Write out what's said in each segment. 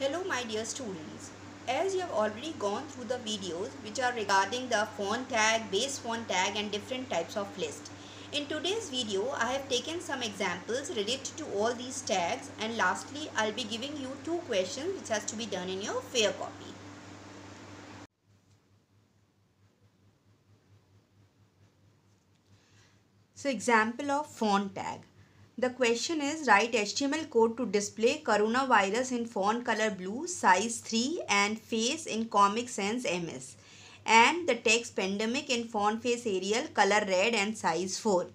Hello my dear students. As you have already gone through the videos which are regarding the font tag, base font tag and different types of list. In today's video, I have taken some examples related to all these tags and lastly, I'll be giving you two questions which has to be done in your fair copy. So example of font tag. The question is write HTML code to display coronavirus in font color blue, size 3 and face in Comic Sans MS and the text pandemic in font face Arial color red and size 4.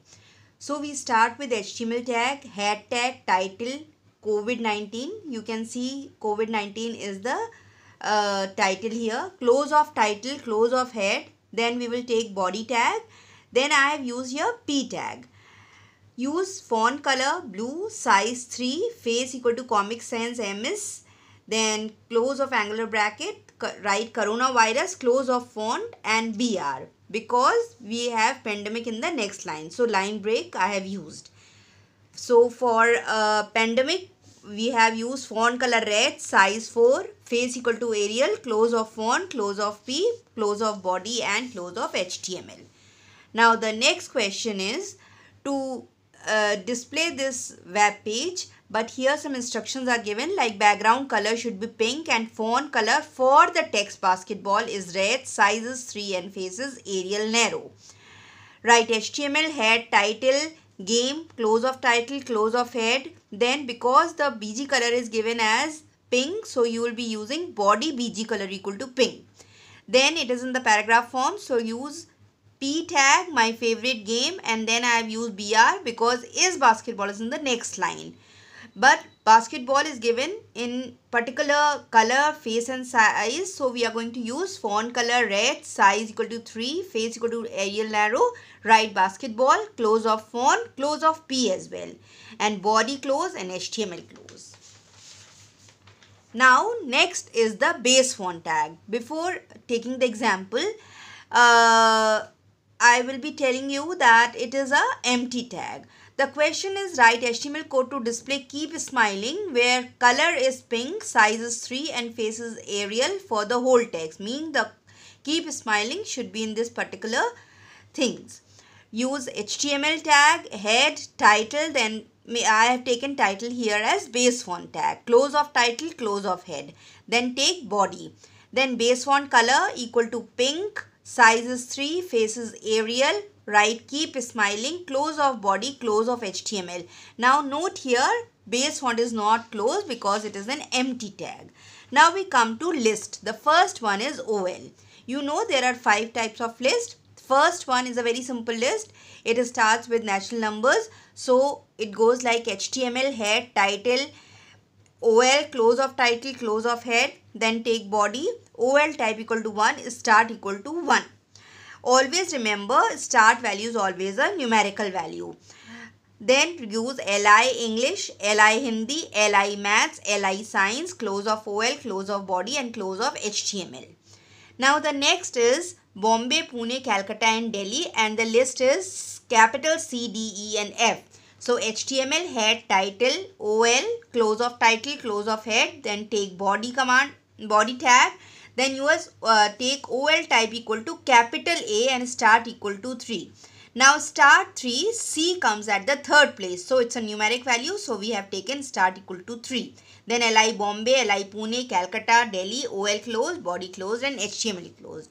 So we start with HTML tag, head tag, title, COVID-19. You can see COVID-19 is the uh, title here. Close of title, close of head. Then we will take body tag. Then I have used here P tag Use font color blue size 3 face equal to comic sans ms then close of angular bracket write coronavirus close of font and br because we have pandemic in the next line. So line break I have used. So for uh, pandemic we have used font color red size 4 face equal to Arial close of font close of p close of body and close of html. Now the next question is to uh, display this web page but here some instructions are given like background color should be pink and font color for the text basketball is red sizes 3 and faces Arial narrow Write html head title game close of title close of head then because the bg color is given as pink so you will be using body bg color equal to pink then it is in the paragraph form so use P tag, my favorite game and then I have used BR because is basketball is in the next line. But basketball is given in particular color, face and size. So we are going to use font color red, size equal to 3, face equal to Arial narrow, right basketball, close of font, close of P as well. And body close and HTML close. Now next is the base font tag. Before taking the example, uh, I will be telling you that it is a empty tag. The question is write HTML code to display keep smiling where color is pink, size is 3 and face is Arial for the whole text. Meaning the keep smiling should be in this particular things. Use HTML tag, head, title then I have taken title here as base font tag. Close of title, close of head. Then take body. Then base font color equal to pink Size is 3, face is Arial, right? Keep smiling, close of body, close of HTML. Now note here, base font is not closed because it is an empty tag. Now we come to list. The first one is OL. You know there are five types of list. First one is a very simple list. It starts with natural numbers. So it goes like HTML, head, title, OL close of title close of head then take body OL type equal to 1 start equal to 1. Always remember start value is always a numerical value. Then use LI English, LI Hindi, LI Maths, LI Science, close of OL, close of body and close of HTML. Now the next is Bombay, Pune, Calcutta and Delhi and the list is capital C, D, E and F. So HTML head title, OL, close of title, close of head, then take body command, body tag then you uh, take OL type equal to capital A and start equal to 3. Now start 3, C comes at the third place. So it's a numeric value. So we have taken start equal to 3. Then LI Bombay, LI Pune, Calcutta, Delhi, OL close body closed and HTML closed.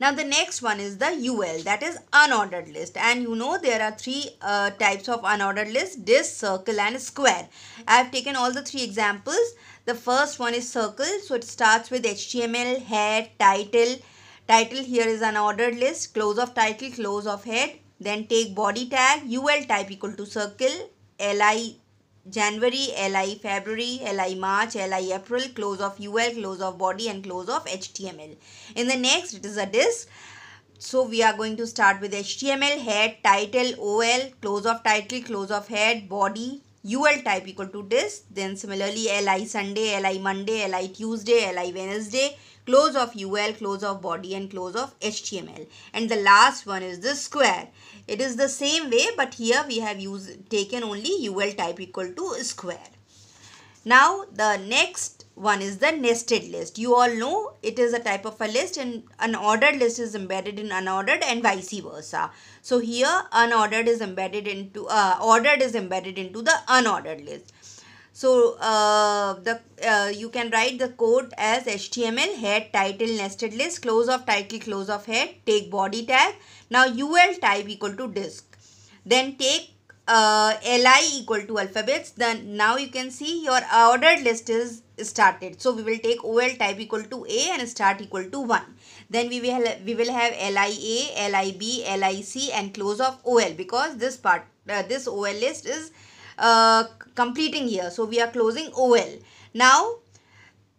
Now the next one is the UL that is unordered list and you know there are three uh, types of unordered list disk, circle and square. I have taken all the three examples. The first one is circle so it starts with HTML, head, title. Title here is unordered list, close of title, close of head. Then take body tag, UL type equal to circle, LI January, LI February, LI March, LI April, close of UL, close of body and close of HTML. In the next, it is a disk. So we are going to start with HTML, head, title, OL, close of title, close of head, body, UL type equal to disk. Then similarly, LI Sunday, LI Monday, LI Tuesday, LI Wednesday, close of UL, close of body and close of HTML. And the last one is the square. It is the same way but here we have used, taken only UL type equal to square. Now the next one is the nested list. You all know it is a type of a list and an ordered list is embedded in unordered and vice versa. So here unordered is embedded into uh, ordered is embedded into the unordered list. So uh, the uh, you can write the code as HTML head title nested list close of title close of head take body tag. Now UL type equal to disk. Then take uh, li equal to alphabets then now you can see your ordered list is started so we will take ol type equal to a and start equal to 1 then we will we will have b LI c and close of ol because this part uh, this ol list is uh, completing here. So we are closing OL. Now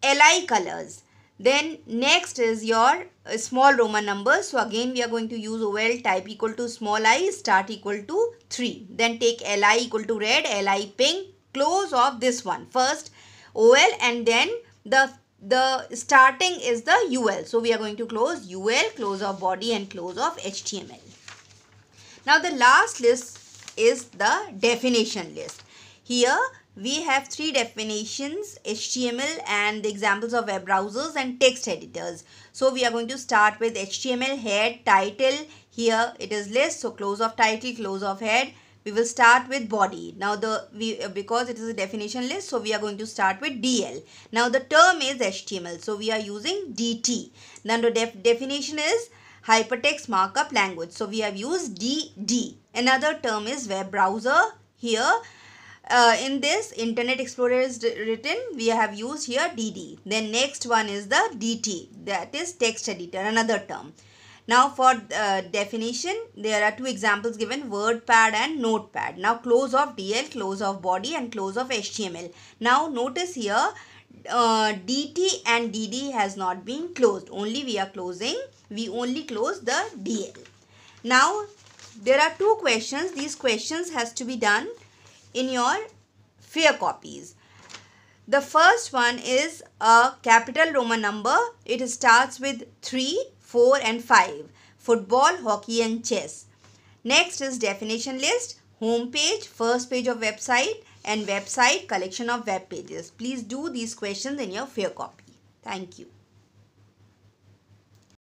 Li colors. Then next is your uh, small Roman numbers. So again we are going to use OL type equal to small i start equal to 3. Then take Li equal to red, Li pink. Close of this one first OL and then the the starting is the UL. So we are going to close UL, close of body and close of HTML. Now the last list is the definition list. Here we have three definitions, HTML and the examples of web browsers and text editors. So we are going to start with HTML head, title, here it is list, so close of title, close of head. We will start with body. Now the we uh, because it is a definition list, so we are going to start with DL. Now the term is HTML, so we are using DT. Now the def definition is hypertext markup language. So we have used DD. Another term is web browser. Here uh, in this internet explorer is written we have used here dd then next one is the dt that is text editor another term now for uh, definition there are two examples given wordpad and notepad now close of dl close of body and close of html now notice here uh, dt and dd has not been closed only we are closing we only close the dl now there are two questions these questions has to be done in your fair copies the first one is a capital roman number it starts with 3 4 and 5 football hockey and chess next is definition list home page first page of website and website collection of web pages please do these questions in your fair copy thank you